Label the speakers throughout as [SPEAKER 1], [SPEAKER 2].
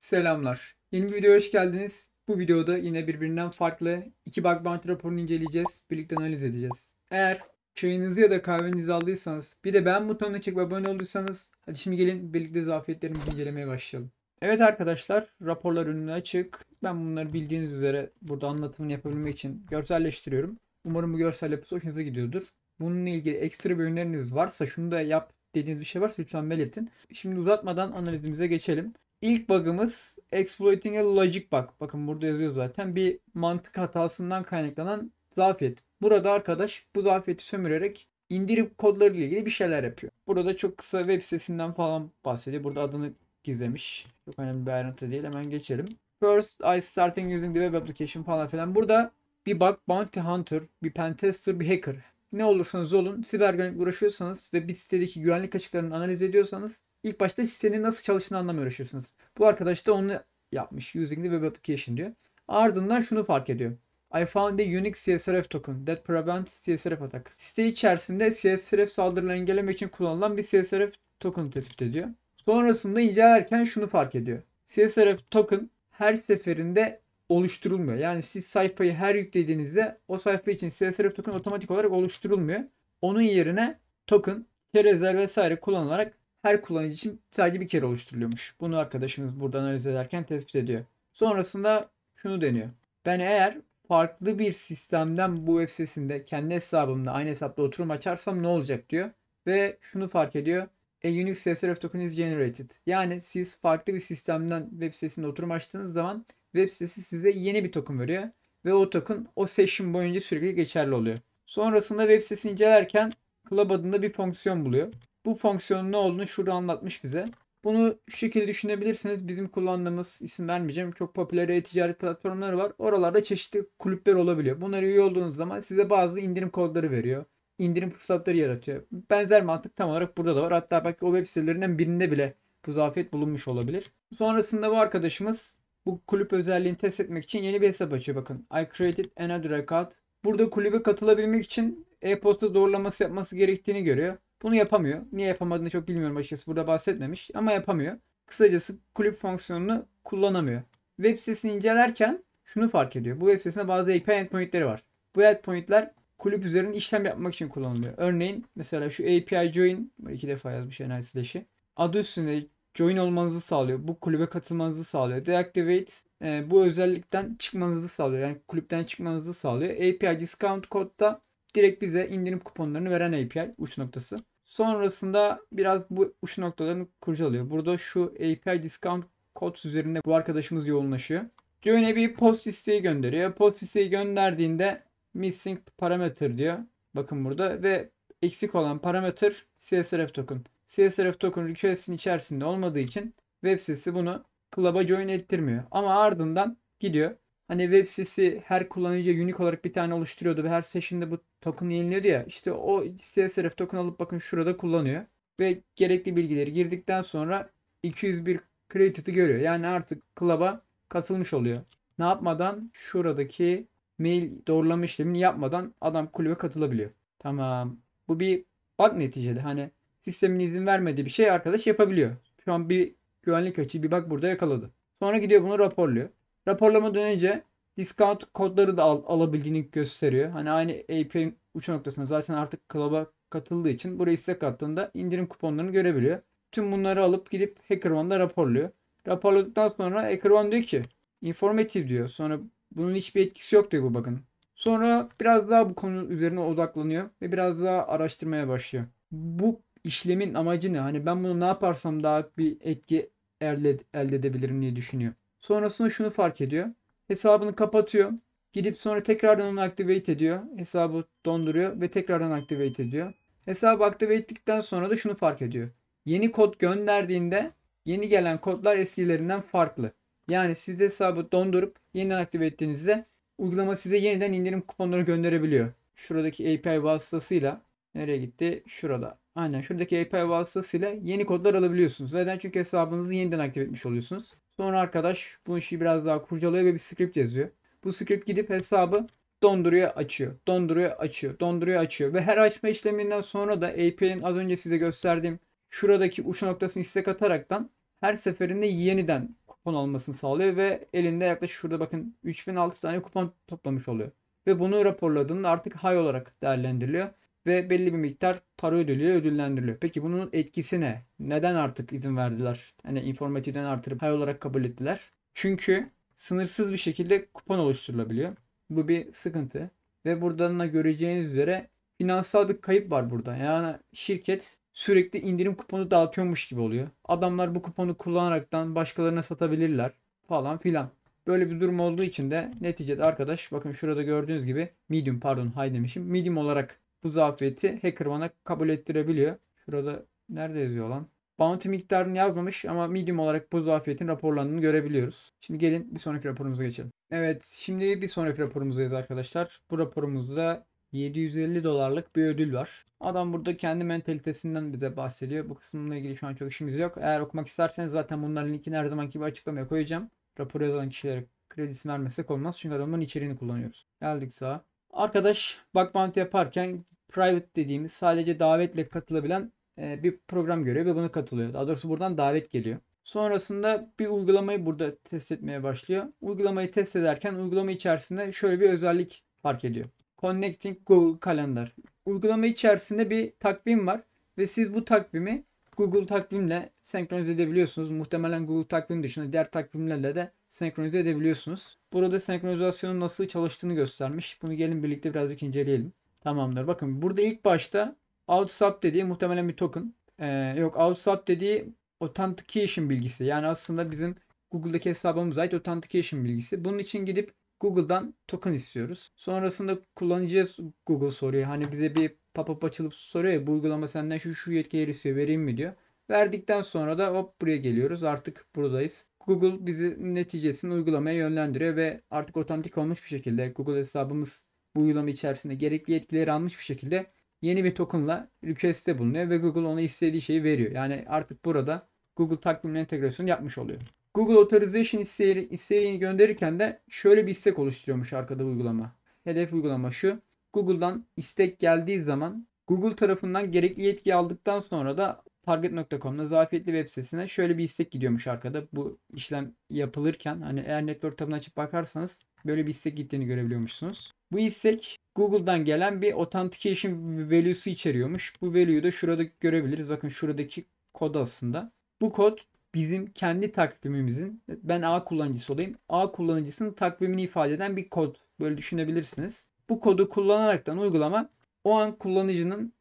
[SPEAKER 1] Selamlar. Yeni bir videoya hoş geldiniz. Bu videoda yine birbirinden farklı iki bug bounty raporunu inceleyeceğiz. Birlikte analiz edeceğiz. Eğer çayınızı ya da kahvenizi aldıysanız bir de beğen butonuna çıkıp abone olduysanız hadi şimdi gelin birlikte zafiyetlerimizi incelemeye başlayalım. Evet arkadaşlar raporlar önüne açık. Ben bunları bildiğiniz üzere burada anlatımını yapabilmek için görselleştiriyorum. Umarım bu görsel yapısı hoşunuza gidiyordur. Bununla ilgili ekstra bir öneriniz varsa şunu da yap dediğiniz bir şey varsa lütfen belirtin. Şimdi uzatmadan analizimize geçelim. İlk bug'ımız exploiting a logic bug. Bakın burada yazıyor zaten. Bir mantık hatasından kaynaklanan zafiyet. Burada arkadaş bu zafiyeti sömürerek indirip kodları ile ilgili bir şeyler yapıyor. Burada çok kısa web sitesinden falan bahsediyor. Burada adını gizlemiş. Çok önemli bir ayrıntı değil. Hemen geçelim. First I starting using the web application falan filan. Burada bir bug bounty hunter, bir pentester, bir hacker. Ne olursanız olun siber güvenlikle uğraşıyorsanız ve bir sitedeki güvenlik açıklarını analiz ediyorsanız İlk başta sitenin nasıl çalıştığını anlamaya uğraşıyorsunuz. Bu arkadaş da onu yapmış. Using the web application diyor. Ardından şunu fark ediyor. I found a unique CSRF token that prevents CSRF attack. Site içerisinde CSRF saldırılarını engellemek için kullanılan bir CSRF token tespit ediyor. Sonrasında incelerken şunu fark ediyor. CSRF token her seferinde oluşturulmuyor. Yani siz sayfayı her yüklediğinizde o sayfa için CSRF token otomatik olarak oluşturulmuyor. Onun yerine token, kerezer vesaire kullanılarak her kullanıcı için sadece bir kere oluşturuluyormuş. Bunu arkadaşımız burada analiz ederken tespit ediyor. Sonrasında şunu deniyor. Ben eğer farklı bir sistemden bu web sitesinde kendi hesabımla aynı hesapta oturum açarsam ne olacak diyor. Ve şunu fark ediyor. A unique SSRF token is generated. Yani siz farklı bir sistemden web sitesinde oturum açtığınız zaman web sitesi size yeni bir token veriyor. Ve o token o session boyunca sürekli geçerli oluyor. Sonrasında web sitesini incelerken Club adında bir fonksiyon buluyor. Bu fonksiyonun ne olduğunu şurada anlatmış bize. Bunu şu şekilde düşünebilirsiniz. Bizim kullandığımız isim vermeyeceğim. Çok popüler e-ticaret platformları var. Oralarda çeşitli kulüpler olabiliyor. Bunları üye olduğunuz zaman size bazı indirim kodları veriyor. İndirim fırsatları yaratıyor. Benzer mantık tam olarak burada da var. Hatta belki o web sitelerinden birinde bile bu zafiyet bulunmuş olabilir. Sonrasında bu arkadaşımız bu kulüp özelliğini test etmek için yeni bir hesap açıyor. Bakın I created another account. Burada kulübe katılabilmek için e-posta doğrulaması yapması gerektiğini görüyor. Bunu yapamıyor. Niye yapamadığını çok bilmiyorum açıkçası. Burada bahsetmemiş ama yapamıyor. Kısacası kulüp fonksiyonunu kullanamıyor. Web sitesini incelerken şunu fark ediyor. Bu web sitesinde bazı API endpointleri var. Bu endpointler kulüp üzerinde işlem yapmak için kullanılıyor. Örneğin mesela şu API join iki defa yazmış enayi slash'i. Adı üstünde join olmanızı sağlıyor. Bu kulübe katılmanızı sağlıyor. Deactivate e, bu özellikten çıkmanızı sağlıyor. Yani kulüpten çıkmanızı sağlıyor. API discount kodda direkt bize indirim kuponlarını veren API uç noktası. Sonrasında biraz bu uç noktalarını kurcalıyor. Burada şu API discount codes üzerinde bu arkadaşımız yoğunlaşıyor. Join'e bir post isteği gönderiyor. Post isteği gönderdiğinde missing parameter diyor. Bakın burada ve eksik olan parameter CSRF token. CSRF token request'in içerisinde olmadığı için web sitesi bunu club'a join ettirmiyor. Ama ardından gidiyor hani web sitesi her kullanıcıya unique olarak bir tane oluşturuyordu ve her session'da bu token yeniliyordu ya. işte o CSRF token alıp bakın şurada kullanıyor. Ve gerekli bilgileri girdikten sonra 201 credit'i görüyor. Yani artık club'a katılmış oluyor. Ne yapmadan şuradaki mail doğrulama işlemini yapmadan adam kulübe katılabiliyor. Tamam. Bu bir bug neticede. Hani sistemin izin vermediği bir şey arkadaş yapabiliyor. Şu an bir güvenlik açığı bir bak burada yakaladı. Sonra gidiyor bunu raporluyor. Raporlama dönünce discount kodları da al, alabildiğini gösteriyor. Hani aynı API'nin uç noktasına zaten artık klaba katıldığı için buraya size kattığında indirim kuponlarını görebiliyor. Tüm bunları alıp gidip HackerOne'da raporluyor. Raporladıktan sonra HackerOne diyor ki informative diyor. Sonra bunun hiçbir etkisi yok diyor bu bakın. Sonra biraz daha bu konu üzerine odaklanıyor ve biraz daha araştırmaya başlıyor. Bu işlemin amacı ne? Hani ben bunu ne yaparsam daha bir etki elde, elde edebilirim diye düşünüyor. Sonrasında şunu fark ediyor. Hesabını kapatıyor. Gidip sonra tekrardan onu activate ediyor. Hesabı donduruyor ve tekrardan activate ediyor. Hesabı activate ettikten sonra da şunu fark ediyor. Yeni kod gönderdiğinde yeni gelen kodlar eskilerinden farklı. Yani siz hesabı dondurup yeniden aktive ettiğinizde uygulama size yeniden indirim kuponları gönderebiliyor. Şuradaki API vasıtasıyla nereye gitti? Şurada. Aynen şuradaki API vasıtasıyla yeni kodlar alabiliyorsunuz. Neden? Çünkü hesabınızı yeniden aktive etmiş oluyorsunuz. Sonra arkadaş bu işi biraz daha kurcalıyor ve bir script yazıyor. Bu script gidip hesabı donduruyor açıyor. Donduruyor açıyor. Donduruyor açıyor. Ve her açma işleminden sonra da API'nin az önce size gösterdiğim şuradaki uç noktasını istek ataraktan her seferinde yeniden kupon almasını sağlıyor ve elinde yaklaşık şurada bakın 3.600 tane kupon toplamış oluyor. Ve bunu raporladığında artık high olarak değerlendiriliyor ve belli bir miktar para ödülüyle ödüllendiriliyor. Peki bunun etkisi ne? Neden artık izin verdiler? Hani informatiften artırıp pay olarak kabul ettiler. Çünkü sınırsız bir şekilde kupon oluşturulabiliyor. Bu bir sıkıntı. Ve buradan da göreceğiniz üzere finansal bir kayıp var burada. Yani şirket sürekli indirim kuponu dağıtıyormuş gibi oluyor. Adamlar bu kuponu kullanaraktan başkalarına satabilirler falan filan. Böyle bir durum olduğu için de neticede arkadaş bakın şurada gördüğünüz gibi medium pardon hay demişim medium olarak bu zafiyeti hacker bana kabul ettirebiliyor. Şurada nerede yazıyor lan? Bounty miktarını yazmamış ama medium olarak bu zafiyetin raporlandığını görebiliyoruz. Şimdi gelin bir sonraki raporumuza geçelim. Evet şimdi bir sonraki raporumuzdayız arkadaşlar. Bu raporumuzda 750 dolarlık bir ödül var. Adam burada kendi mentalitesinden bize bahsediyor. Bu kısımla ilgili şu an çok işimiz yok. Eğer okumak isterseniz zaten bunların linkini her zamanki gibi açıklamaya koyacağım. Rapor yazan kişilere kredisi vermesek olmaz çünkü adamın içeriğini kullanıyoruz. Geldik sağa. Arkadaş backmount yaparken private dediğimiz sadece davetle katılabilen e, bir program görüyor ve buna katılıyor. Daha doğrusu buradan davet geliyor. Sonrasında bir uygulamayı burada test etmeye başlıyor. Uygulamayı test ederken uygulama içerisinde şöyle bir özellik fark ediyor. Connecting Google Calendar. Uygulama içerisinde bir takvim var ve siz bu takvimi Google takvimle senkronize edebiliyorsunuz. Muhtemelen Google takvim dışında diğer takvimlerle de senkronize edebiliyorsunuz. Burada senkronizasyonun nasıl çalıştığını göstermiş. Bunu gelin birlikte birazcık inceleyelim. Tamamdır. Bakın burada ilk başta OutSub dediği muhtemelen bir token. Ee, yok OutSub dediği authentication bilgisi. Yani aslında bizim Google'daki hesabımıza ait authentication bilgisi. Bunun için gidip Google'dan token istiyoruz. Sonrasında kullanıcıya Google soruyor. Hani bize bir pop-up açılıp soruyor ya bu uygulama senden şu şu yetkileri istiyor vereyim mi diyor. Verdikten sonra da hop buraya geliyoruz. Artık buradayız. Google bizi neticesini uygulamaya yönlendiriyor ve artık otantik olmuş bir şekilde Google hesabımız bu uygulama içerisinde gerekli yetkileri almış bir şekilde yeni bir tokenla request'te bulunuyor ve Google ona istediği şeyi veriyor. Yani artık burada Google takvim entegrasyonu yapmış oluyor. Google Authorization isteğini gönderirken de şöyle bir istek oluşturuyormuş arkada uygulama. Hedef uygulama şu. Google'dan istek geldiği zaman Google tarafından gerekli yetki aldıktan sonra da target.com'da zafiyetli web sitesine şöyle bir istek gidiyormuş arkada. Bu işlem yapılırken hani eğer network tabını açıp bakarsanız böyle bir istek gittiğini görebiliyormuşsunuz. Bu istek Google'dan gelen bir authentication value'su içeriyormuş. Bu value'yu da şurada görebiliriz. Bakın şuradaki kod aslında. Bu kod bizim kendi takvimimizin ben A kullanıcısı olayım. A kullanıcısının takvimini ifade eden bir kod. Böyle düşünebilirsiniz. Bu kodu kullanaraktan uygulama o an kullanıcının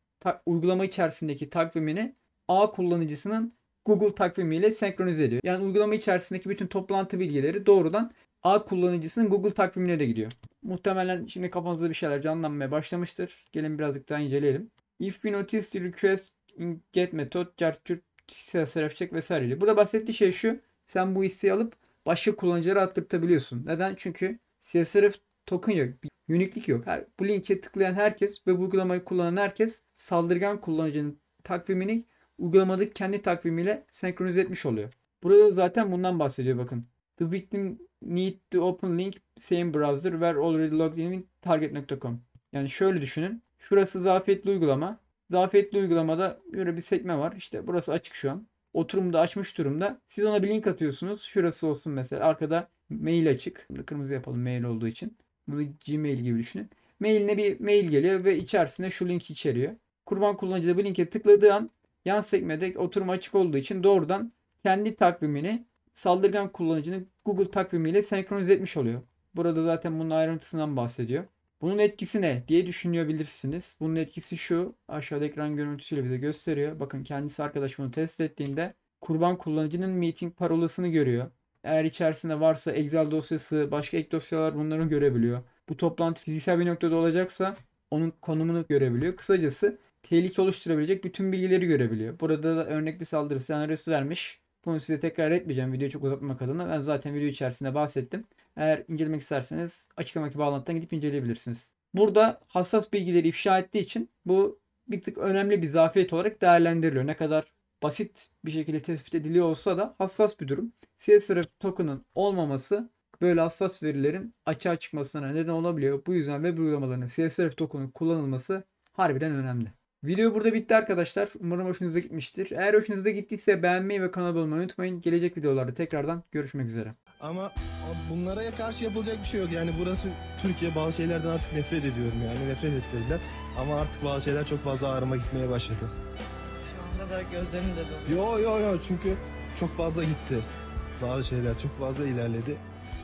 [SPEAKER 1] uygulama içerisindeki takvimini A kullanıcısının Google takvimiyle senkronize ediyor. Yani uygulama içerisindeki bütün toplantı bilgileri doğrudan A kullanıcısının Google takvimine de gidiyor. Muhtemelen şimdi kafanızda bir şeyler canlanmaya başlamıştır. Gelin birazcık daha inceleyelim. If we notice request in get method, cartür, CSRF check vesaireyle. Burada bahsettiği şey şu. Sen bu hisseyi alıp başka kullanıcılara attırtabiliyorsun. Neden? Çünkü CSRF token yok. Uniklik yok. Her, bu linke tıklayan herkes ve bu uygulamayı kullanan herkes saldırgan kullanıcının takvimini uygulamadaki kendi takvimiyle senkronize etmiş oluyor. Burada zaten bundan bahsediyor bakın. The victim need to open link same browser where already logged in target.com. Yani şöyle düşünün. Şurası zafiyetli uygulama. Zafiyetli uygulamada böyle bir sekme var. İşte burası açık şu an. Oturumda açmış durumda. Siz ona bir link atıyorsunuz. Şurası olsun mesela. Arkada mail açık. Kırmızı yapalım mail olduğu için. Bunu Gmail gibi düşünün. Mailine bir mail geliyor ve içerisinde şu linki içeriyor. Kurban kullanıcı da bu linke tıkladığı an yan sekmede oturma açık olduğu için doğrudan kendi takvimini saldırgan kullanıcının Google takvimiyle senkronize etmiş oluyor. Burada zaten bunun ayrıntısından bahsediyor. Bunun etkisi ne diye düşünebilirsiniz. Bunun etkisi şu. Aşağıda ekran görüntüsüyle bize gösteriyor. Bakın kendisi arkadaş bunu test ettiğinde kurban kullanıcının meeting parolasını görüyor. Eğer içerisinde varsa Excel dosyası, başka ek dosyalar bunları görebiliyor. Bu toplantı fiziksel bir noktada olacaksa onun konumunu görebiliyor. Kısacası tehlike oluşturabilecek bütün bilgileri görebiliyor. Burada da örnek bir saldırı senaryosu vermiş. Bunu size tekrar etmeyeceğim videoyu çok uzatmak adına. Ben zaten video içerisinde bahsettim. Eğer incelemek isterseniz açıklamadaki bağlantıdan gidip inceleyebilirsiniz. Burada hassas bilgileri ifşa ettiği için bu bir tık önemli bir zafiyet olarak değerlendiriliyor. Ne kadar basit bir şekilde tespit ediliyor olsa da hassas bir durum. CSRF token'ın olmaması böyle hassas verilerin açığa çıkmasına neden olabiliyor. Bu yüzden web uygulamalarının CSRF token'ın kullanılması harbiden önemli. Video burada bitti arkadaşlar. Umarım hoşunuza gitmiştir. Eğer hoşunuza gittiyse beğenmeyi ve kanala abone unutmayın. Gelecek videolarda tekrardan görüşmek üzere. Ama bunlara karşı yapılacak bir şey yok. Yani burası Türkiye bazı şeylerden artık nefret ediyorum yani nefret ettirdiler. Ama artık bazı şeyler çok fazla ağrıma gitmeye başladı. Aslında de doluyor. Yo yo yo çünkü çok fazla gitti. Bazı şeyler çok fazla ilerledi.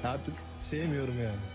[SPEAKER 1] Artık sevmiyorum yani.